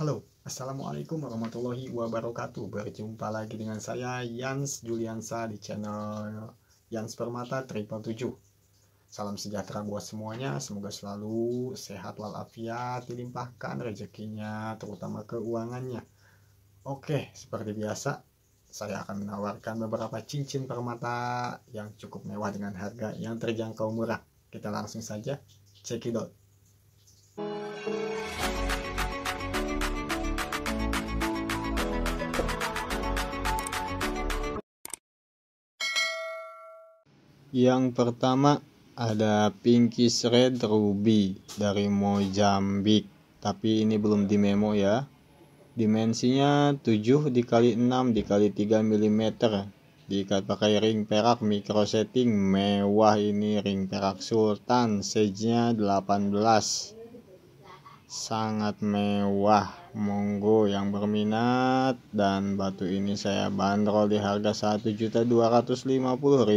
Halo, Assalamualaikum warahmatullahi wabarakatuh Berjumpa lagi dengan saya Yans Juliansa di channel Yans Permata Triple 7 Salam sejahtera buat semuanya Semoga selalu sehat walafiat Dilimpahkan rezekinya Terutama keuangannya Oke, seperti biasa Saya akan menawarkan beberapa cincin permata Yang cukup mewah dengan harga yang terjangkau murah Kita langsung saja cekidot Yang pertama ada pinky Red Ruby dari Mojambik. Tapi ini belum di memo ya. Dimensinya 7 dikali 6 dikali 3 mm. Diikat pakai ring perak micro setting mewah ini ring perak sultan. Size-nya 18 sangat mewah monggo yang berminat dan batu ini saya bandrol di harga 1.250.000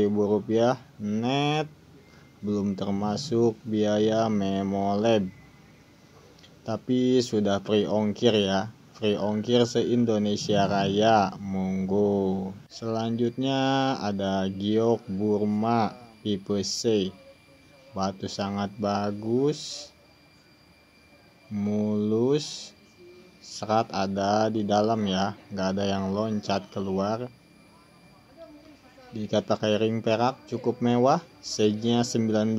rupiah net belum termasuk biaya memo lab tapi sudah free ongkir ya free ongkir se-Indonesia Raya monggo selanjutnya ada giok Burma tipe C batu sangat bagus mulus serat ada di dalam ya nggak ada yang loncat keluar dikata ring perak cukup mewah sage 19,5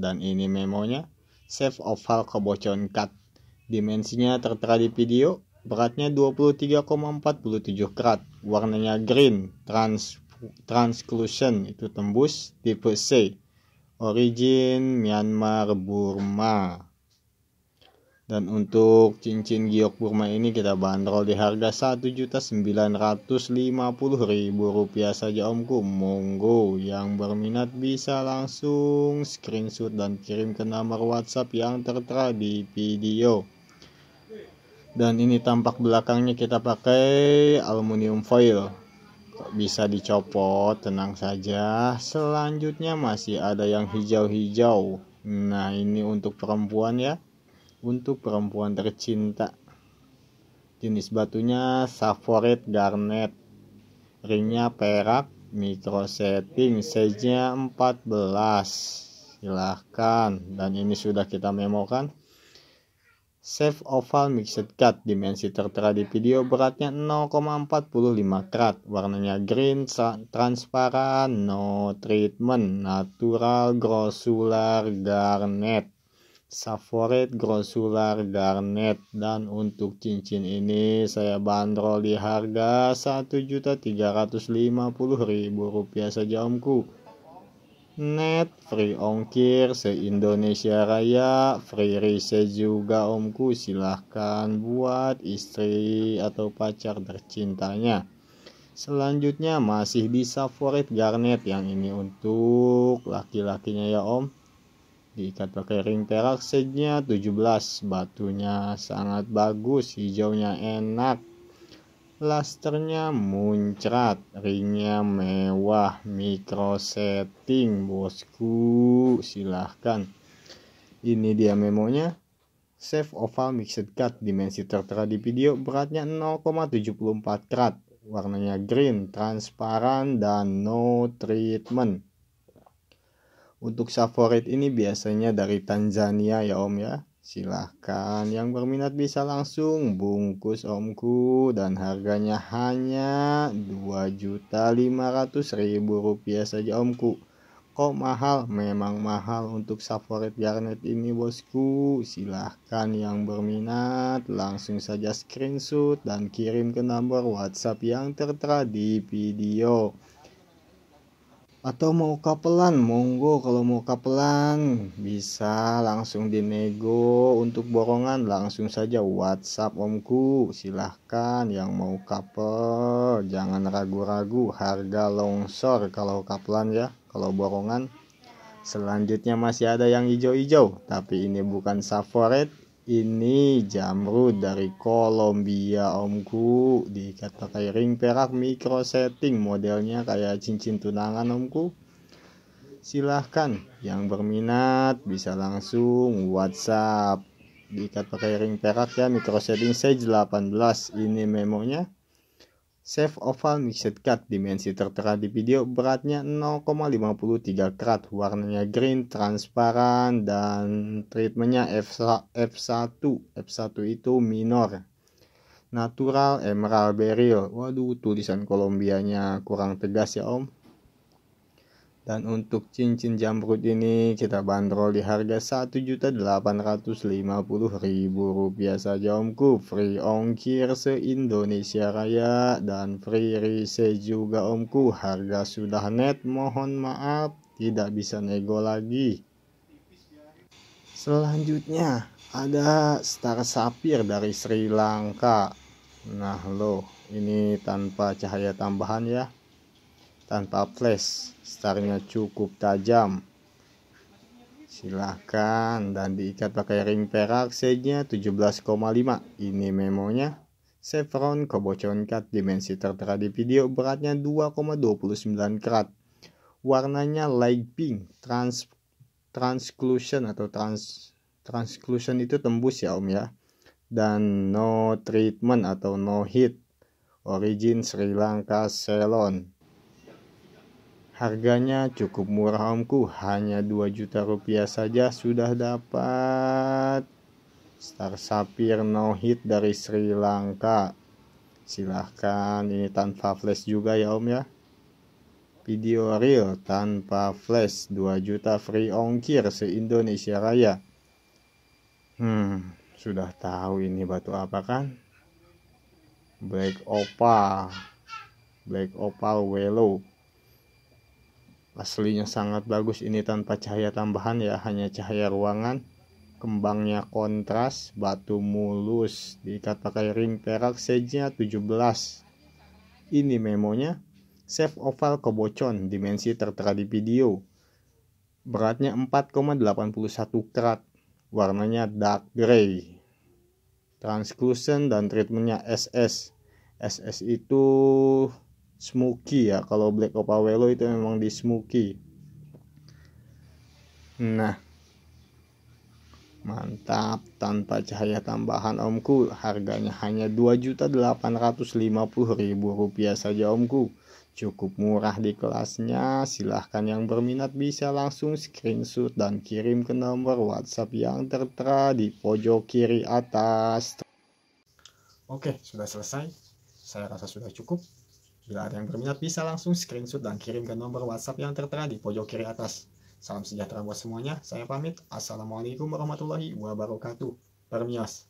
dan ini memonya safe oval kebocoran cut dimensinya tertera di video beratnya 23,47 karat warnanya green trans Transclusion itu tembus tipe C origin Myanmar Burma dan untuk cincin giok Burma ini kita bandrol di harga Rp1.950.000 saja omku. Monggo yang berminat bisa langsung screenshot dan kirim ke nomor WhatsApp yang tertera di video. Dan ini tampak belakangnya kita pakai aluminium foil. Bisa dicopot, tenang saja. Selanjutnya masih ada yang hijau-hijau. Nah, ini untuk perempuan ya untuk perempuan tercinta. Jenis batunya Savoret Garnet. Ringnya perak, micro setting, size-nya 14. Silahkan, dan ini sudah kita memokan. Safe oval mixed cut, dimensi tertera di video beratnya 0,45 karat, warnanya green, transparan, no treatment, natural grossular garnet. Savoret grosular Garnet dan untuk cincin ini saya bandrol di harga Rp1.350.000 saja omku net free ongkir se Indonesia Raya free rise juga omku silahkan buat istri atau pacar tercintanya selanjutnya masih di Savoret Garnet yang ini untuk laki-lakinya ya om diikat pakai ring perak setnya 17 batunya sangat bagus hijaunya enak lasternya muncrat ringnya mewah micro setting bosku silahkan ini dia memonya safe oval mixed cut dimensi tertera di video beratnya 0,74 krat warnanya green transparan dan no treatment untuk favorit ini biasanya dari Tanzania ya om ya. Silahkan yang berminat bisa langsung bungkus omku dan harganya hanya rp rupiah saja omku. Kok mahal? Memang mahal untuk favorit Garnet ini bosku. Silahkan yang berminat langsung saja screenshot dan kirim ke nomor WhatsApp yang tertera di video atau mau kapelan monggo kalau mau kapelan bisa langsung dinego untuk borongan langsung saja WhatsApp omku silahkan yang mau kapel jangan ragu-ragu harga longsor kalau kapelan ya kalau borongan selanjutnya masih ada yang hijau-hijau tapi ini bukan favorit ini jamrud dari Kolombia omku Diikat pakai ring perak micro setting Modelnya kayak cincin tunangan omku Silahkan yang berminat bisa langsung whatsapp Diikat pakai ring perak ya micro setting saya 18 Ini memonya Safe oval mixed cut dimensi tertera di video beratnya 0,53 karat warnanya green transparan dan treatmentnya F1 F1 itu minor natural emerald beryl waduh tulisan Kolombianya kurang tegas ya om dan untuk cincin jamrut ini kita bandrol di harga Rp1.850.000 saja omku. Free ongkir se-Indonesia Raya dan free rise juga omku. Harga sudah net, mohon maaf tidak bisa nego lagi. Selanjutnya ada Star Sapir dari Sri Lanka. Nah, loh, ini tanpa cahaya tambahan ya tanpa flash starnya cukup tajam silahkan dan diikat pakai ring perak size-nya 17,5 ini memonya Chevron kebocoran Cut dimensi tertera di video beratnya 2,29 karat warnanya light pink trans transclusion atau trans transclusion itu tembus ya om ya dan no treatment atau no heat origin Sri Lanka Ceylon Harganya cukup murah omku, hanya 2 juta rupiah saja sudah dapat Star Sapphire no hit dari Sri Lanka. Silahkan ini tanpa flash juga ya om ya. Video real tanpa flash 2 juta free ongkir se-Indonesia Raya. Hmm, sudah tahu ini batu apa kan? Black Opal. Black Opal Welo aslinya sangat bagus ini tanpa cahaya tambahan ya hanya cahaya ruangan kembangnya kontras batu mulus diikat pakai ring perak nya 17 ini memonya shape oval kebocon dimensi tertera di video beratnya 4,81 karat warnanya dark grey, translucent dan treatmentnya SS SS itu Smoky ya kalau Black opa Welo itu memang di Smoky nah mantap tanpa cahaya tambahan omku harganya hanya ribu rupiah saja omku cukup murah di kelasnya silahkan yang berminat bisa langsung screenshot dan kirim ke nomor whatsapp yang tertera di pojok kiri atas oke sudah selesai saya rasa sudah cukup Bila ada yang berminat bisa langsung screenshot dan kirim ke nomor WhatsApp yang tertera di pojok kiri atas. Salam sejahtera buat semuanya, saya pamit. Assalamualaikum warahmatullahi wabarakatuh. Permias.